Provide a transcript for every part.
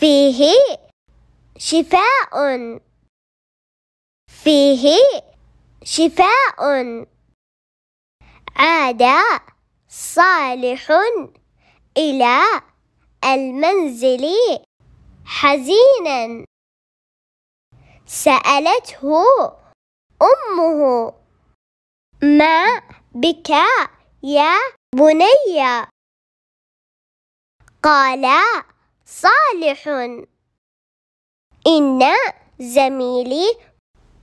فيه شفاء فيه شفاء عاد صالح إلى المنزل حزينا سألته أمه ما بك يا بني قال صالح إن زميلي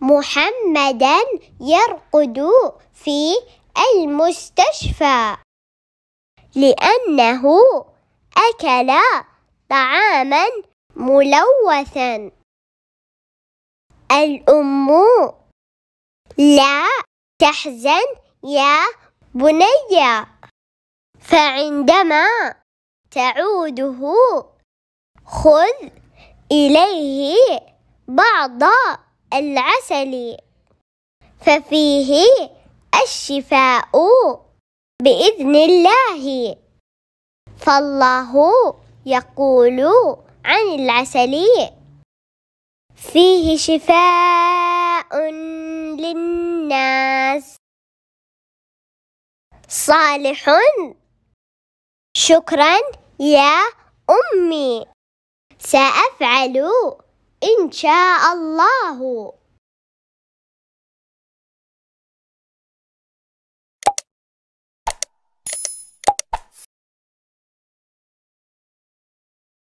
محمدا يرقد في المستشفى لأنه أكل طعاما ملوثا الأم لا تحزن يا بني فعندما تعوده خذ إليه بعض العسل ففيه الشفاء بإذن الله فالله يقول عن العسل فيه شفاء للناس صالح شكرا يا أمي سأفعل إن شاء الله